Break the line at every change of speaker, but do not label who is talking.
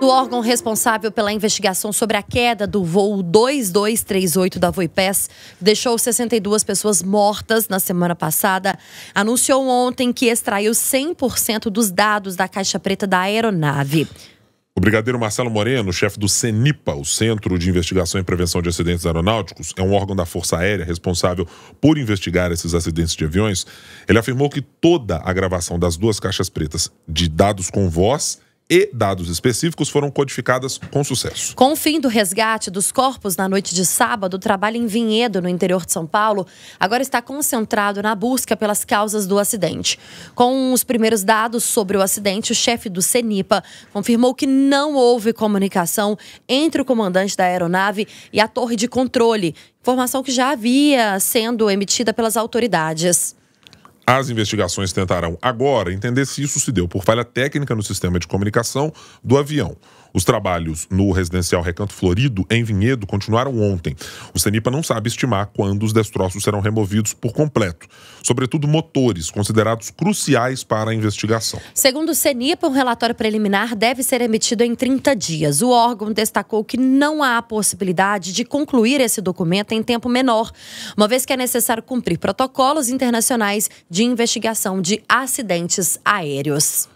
do órgão responsável pela investigação sobre a queda do voo 2238 da Voipes, deixou 62 pessoas mortas na semana passada, anunciou ontem que extraiu 100% dos dados da caixa preta da aeronave.
O brigadeiro Marcelo Moreno, chefe do CENIPA, o Centro de Investigação e Prevenção de Acidentes Aeronáuticos, é um órgão da Força Aérea responsável por investigar esses acidentes de aviões. Ele afirmou que toda a gravação das duas caixas pretas de dados com voz e dados específicos foram codificadas com sucesso.
Com o fim do resgate dos corpos na noite de sábado, o trabalho em Vinhedo, no interior de São Paulo, agora está concentrado na busca pelas causas do acidente. Com os primeiros dados sobre o acidente, o chefe do CENIPA confirmou que não houve comunicação entre o comandante da aeronave e a torre de controle, informação que já havia sendo emitida pelas autoridades.
As investigações tentarão agora entender se isso se deu por falha técnica no sistema de comunicação do avião os trabalhos no residencial Recanto Florido, em Vinhedo, continuaram ontem. O CENIPA não sabe estimar quando os destroços serão removidos por completo, sobretudo motores, considerados cruciais para a investigação.
Segundo o CENIPA, um relatório preliminar deve ser emitido em 30 dias. O órgão destacou que não há possibilidade de concluir esse documento em tempo menor, uma vez que é necessário cumprir protocolos internacionais de investigação de acidentes aéreos.